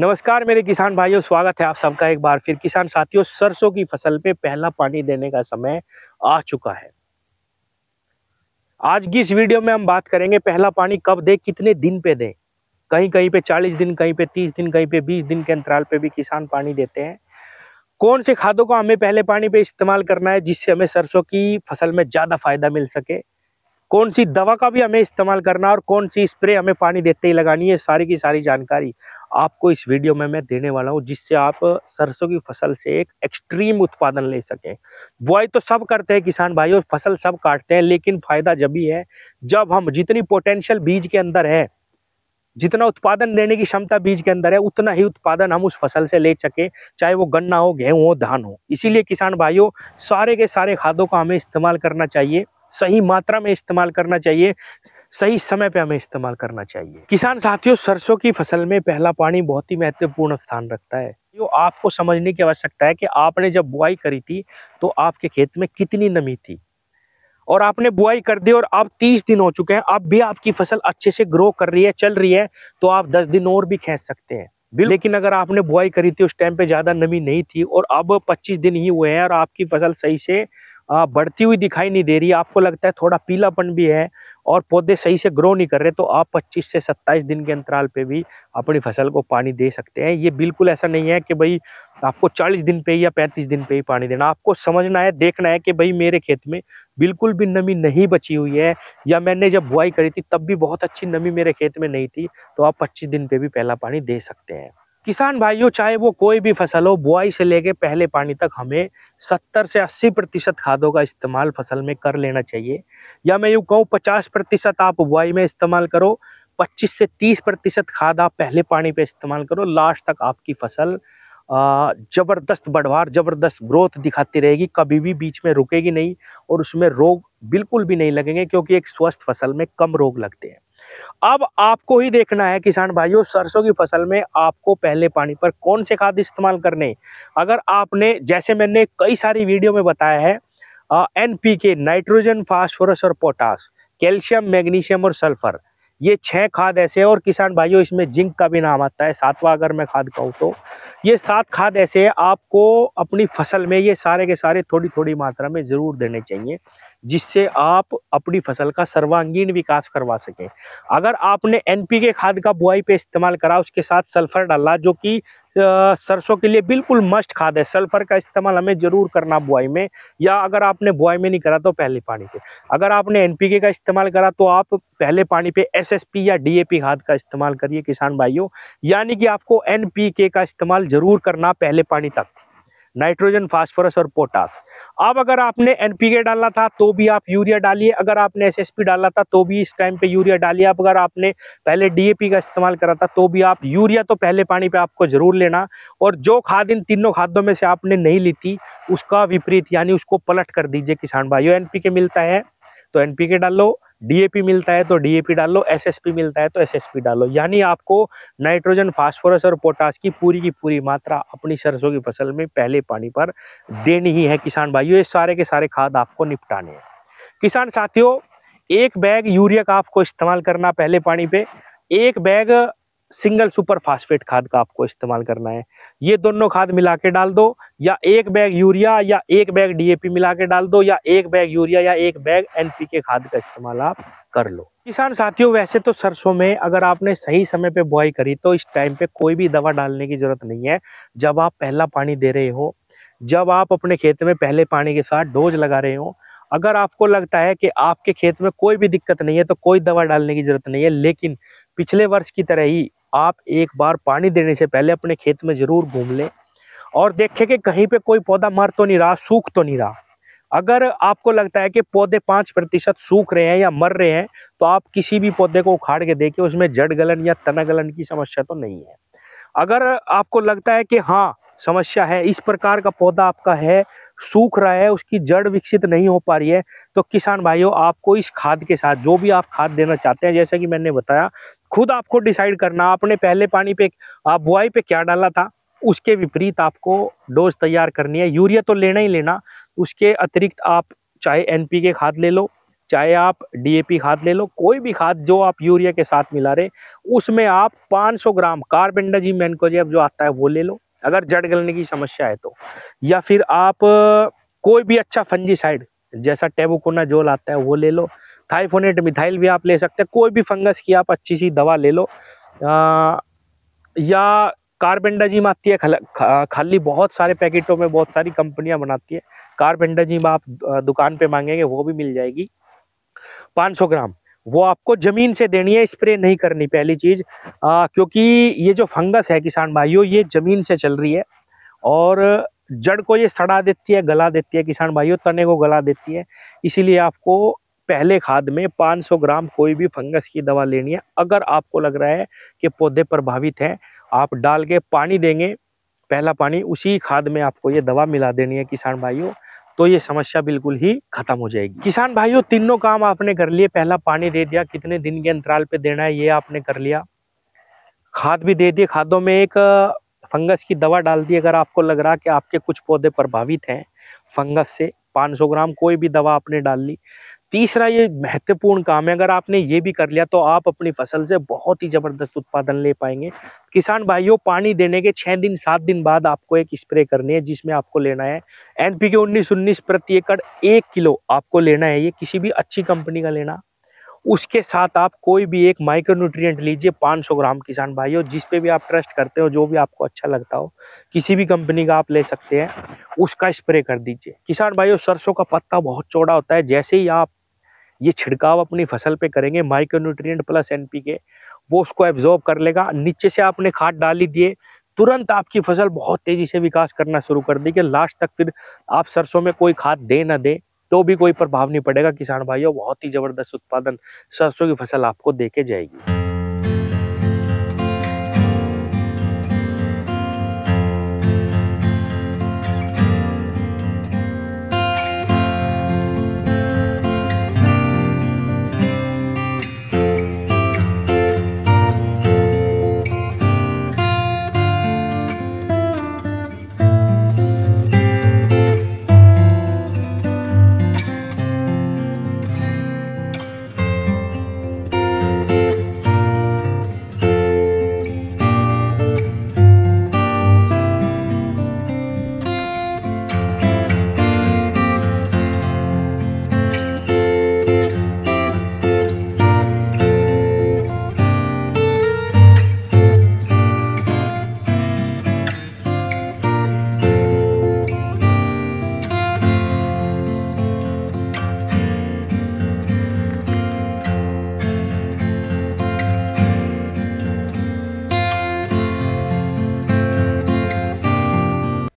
नमस्कार मेरे किसान भाइयों स्वागत है आप सबका एक बार फिर किसान साथियों सरसों की फसल पे पहला पानी देने का समय आ चुका है आज की इस वीडियो में हम बात करेंगे पहला पानी कब दे कितने दिन पे दे कहीं कहीं पे 40 दिन कहीं पे 30 दिन कहीं पे 20 दिन के अंतराल पे भी किसान पानी देते हैं कौन से खादों को हमें पहले पानी पे इस्तेमाल करना है जिससे हमें सरसों की फसल में ज़्यादा फायदा मिल सके कौन सी दवा का भी हमें इस्तेमाल करना और कौन सी स्प्रे हमें पानी देते ही लगानी है सारी की सारी जानकारी आपको इस वीडियो में मैं देने वाला हूँ जिससे आप सरसों की फसल से एक एक्सट्रीम उत्पादन ले सकें बुआई तो सब करते हैं किसान भाई और फसल सब काटते हैं लेकिन फ़ायदा जब ही है जब हम जितनी पोटेंशियल बीज के अंदर है जितना उत्पादन देने की क्षमता बीज के अंदर है उतना ही उत्पादन हम उस फसल से ले सके चाहे वो गन्ना हो गेहूँ हो धान हो इसीलिए किसान भाइयों सारे के सारे खादों का हमें इस्तेमाल करना चाहिए सही मात्रा में इस्तेमाल करना चाहिए सही समय पे हमें इस्तेमाल करना चाहिए किसान साथियों सरसों की फसल में पहला पानी बहुत ही महत्वपूर्ण स्थान रखता है जो आपको समझने की आवश्यकता है कि आपने जब बुआई करी थी तो आपके खेत में कितनी नमी थी और आपने बुआई कर दी और आप तीस दिन हो चुके हैं अब भी आपकी फसल अच्छे से ग्रो कर रही है चल रही है तो आप दस दिन और भी खेच सकते हैं लेकिन अगर आपने बुआई करी थी उस टाइम पे ज़्यादा नमी नहीं थी और अब 25 दिन ही हुए हैं और आपकी फसल सही से बढ़ती हुई दिखाई नहीं दे रही आपको लगता है थोड़ा पीलापन भी है और पौधे सही से ग्रो नहीं कर रहे तो आप 25 से 27 दिन के अंतराल पे भी अपनी फसल को पानी दे सकते हैं ये बिल्कुल ऐसा नहीं है कि भाई आपको 40 दिन पे या 35 दिन पे ही पानी देना आपको समझना है देखना है कि भाई मेरे खेत में बिल्कुल भी नमी नहीं बची हुई है या मैंने जब बुआई करी थी तब भी बहुत अच्छी नमी मेरे खेत में नहीं थी तो आप पच्चीस दिन पर भी पहला पानी दे सकते हैं किसान भाइयों चाहे वो कोई भी फसल हो बुआई से लेके पहले पानी तक हमें 70 से 80 प्रतिशत खादों का इस्तेमाल फसल में कर लेना चाहिए या मैं यूँ कहूँ 50 प्रतिशत आप बुआई में इस्तेमाल करो 25 से 30 प्रतिशत खाद आप पहले पानी पे इस्तेमाल करो लास्ट तक आपकी फसल ज़बरदस्त बढ़वार ज़बरदस्त ग्रोथ दिखाती रहेगी कभी भी बीच में रुकेगी नहीं और उसमें रोग बिल्कुल भी नहीं लगेंगे क्योंकि एक स्वस्थ फसल में कम रोग लगते हैं अब आपको ही देखना है किसान भाइयों सरसों की फसल में आपको पहले पानी पर कौन से खाद इस्तेमाल करने अगर आपने जैसे मैंने कई सारी वीडियो में बताया है N P K nitrogen phosphorus और पोटास कैल्शियम मैग्नीशियम और सल्फर ये छह खाद ऐसे हैं और किसान भाइयों इसमें जिंक का भी नाम आता है सातवां अगर मैं खाद कहूँ तो ये सात खाद ऐसे हैं आपको अपनी फसल में ये सारे के सारे थोड़ी थोड़ी मात्रा में ज़रूर देने चाहिए जिससे आप अपनी फसल का सर्वांगीण विकास करवा सकें अगर आपने एनपीके खाद का बुआई पे इस्तेमाल करा उसके साथ सल्फर डाला जो कि सरसों के लिए बिल्कुल मस्ट खाद है सल्फर का इस्तेमाल हमें ज़रूर करना बुआई में या अगर आपने बुआई में नहीं करा तो पहले पानी पे अगर आपने एनपीके का इस्तेमाल करा तो आप पहले पानी पे एसएसपी या डीएपी खाद का इस्तेमाल करिए किसान भाइयों यानी कि आपको एनपीके का इस्तेमाल ज़रूर करना पहले पानी तक नाइट्रोजन फास्फोरस और पोटास अब अगर आपने एनपीके डाला था तो भी आप यूरिया डालिए अगर आपने एसएसपी डाला था तो भी इस टाइम पे यूरिया डालिए अब अगर आपने पहले डीएपी का इस्तेमाल करा था तो भी आप यूरिया तो पहले पानी पे आपको ज़रूर लेना और जो खाद इन तीनों खादों में से आपने नहीं ली थी उसका विपरीत यानी उसको पलट कर दीजिए किसान भाई एनपीके मिलता है तो एनपीके डालो डीएपी मिलता है तो डीएपी डाल लो एसएसपी मिलता है तो एसएसपी डाल लो यानी आपको नाइट्रोजन फास्फोरस और पोटास की पूरी की पूरी मात्रा अपनी सरसों की फसल में पहले पानी पर देनी ही है किसान भाइयों ये सारे के सारे खाद आपको निपटाने हैं किसान साथियों एक बैग यूरिया का आपको इस्तेमाल करना पहले पानी पे एक बैग सिंगल सुपर फास्फेट खाद का आपको इस्तेमाल करना है ये दोनों खाद मिला के डाल दो या एक बैग यूरिया या एक बैग डीएपी मिला के डाल दो या एक बैग यूरिया या एक बैग एनपीके खाद का इस्तेमाल आप कर लो किसान साथियों वैसे तो सरसों में अगर आपने सही समय पे बुआई करी तो इस टाइम पे कोई भी दवा डालने की जरूरत नहीं है जब आप पहला पानी दे रहे हो जब आप अपने खेत में पहले पानी के साथ डोज लगा रहे हो अगर आपको लगता है कि आपके खेत में कोई भी दिक्कत नहीं है तो कोई दवा डालने की जरूरत नहीं है लेकिन पिछले वर्ष की तरह ही आप एक बार पानी देने से पहले अपने खेत में ज़रूर घूम लें और देखें कि कहीं पे कोई पौधा मर तो नहीं रहा सूख तो नहीं रहा अगर आपको लगता है कि पौधे पाँच प्रतिशत सूख रहे हैं या मर रहे हैं तो आप किसी भी पौधे को उखाड़ के देखें उसमें जड़ गलन या तना गलन की समस्या तो नहीं है अगर आपको लगता है कि हाँ समस्या है इस प्रकार का पौधा आपका है सूख रहा है उसकी जड़ विकसित नहीं हो पा रही है तो किसान भाइयों आपको इस खाद के साथ जो भी आप खाद देना चाहते हैं जैसे कि मैंने बताया खुद आपको डिसाइड करना आपने पहले पानी पे आप बुआई पे क्या डाला था उसके विपरीत आपको डोज तैयार करनी है यूरिया तो लेना ही लेना उसके अतिरिक्त आप चाहे एनपीके खाद ले लो चाहे आप डीएपी खाद ले लो कोई भी खाद जो आप यूरिया के साथ मिला रहे उसमें आप 500 ग्राम कार्बेंडाजी मैनकोजेब जो आता है वो ले लो अगर जड़ गलने की समस्या है तो या फिर आप कोई भी अच्छा फंजीसाइड जैसा टेबुकोना जोल आता है वो ले लो थाइफोनेट मिथाइल भी आप ले सकते हैं कोई भी फंगस की आप अच्छी सी दवा ले लो आ, या कार्बेंडाजीम आती है खा, खाली बहुत सारे पैकेटों में बहुत सारी कंपनियां बनाती है कार्बेंडाजीम आप दुकान पे मांगेंगे वो भी मिल जाएगी 500 ग्राम वो आपको ज़मीन से देनी है स्प्रे नहीं करनी पहली चीज़ आ, क्योंकि ये जो फंगस है किसान भाइयों ये ज़मीन से चल रही है और जड़ को ये सड़ा देती है गला देती है किसान भाइयों तने को गला देती है इसीलिए आपको पहले खाद में 500 ग्राम कोई भी फंगस की दवा लेनी है अगर आपको लग रहा है कि पौधे प्रभावित हैं आप डाल के पानी देंगे पहला पानी उसी खाद में आपको ये दवा मिला देनी है किसान भाइयों तो ये समस्या बिल्कुल ही खत्म हो जाएगी किसान भाइयों तीनों काम आपने कर लिए पहला पानी दे दिया कितने दिन के अंतराल पे देना है ये आपने कर लिया खाद भी दे दी खादों में एक फंगस की दवा डाल दी अगर आपको लग रहा कि आपके कुछ पौधे प्रभावित हैं फंगस से 500 ग्राम कोई भी दवा आपने डाल ली तीसरा ये महत्वपूर्ण काम है अगर आपने ये भी कर लिया तो आप अपनी फसल से बहुत ही ज़बरदस्त उत्पादन ले पाएंगे किसान भाइयों पानी देने के छः दिन सात दिन बाद आपको एक स्प्रे करनी है जिसमें आपको लेना है एन पी के उन्नीस उन्नीस प्रति एकड़ एक किलो आपको लेना है ये किसी भी अच्छी कंपनी का लेना उसके साथ आप कोई भी एक माइक्रो न्यूट्रिएंट लीजिए 500 ग्राम किसान भाइयों जिस पे भी आप ट्रस्ट करते हो जो भी आपको अच्छा लगता हो किसी भी कंपनी का आप ले सकते हैं उसका स्प्रे कर दीजिए किसान भाइयों सरसों का पत्ता बहुत चौड़ा होता है जैसे ही आप ये छिड़काव अपनी फसल पे करेंगे माइक्रो प्लस प्लस के वो उसको एब्जॉर्ब कर लेगा नीचे से आपने खाद डाली दिए तुरंत आपकी फसल बहुत तेज़ी से विकास करना शुरू कर देगी लास्ट तक फिर आप सरसों में कोई खाद दे ना दे तो भी कोई प्रभाव नहीं पड़ेगा किसान भाइयों बहुत ही ज़बरदस्त उत्पादन सरसों की फसल आपको दे के जाएगी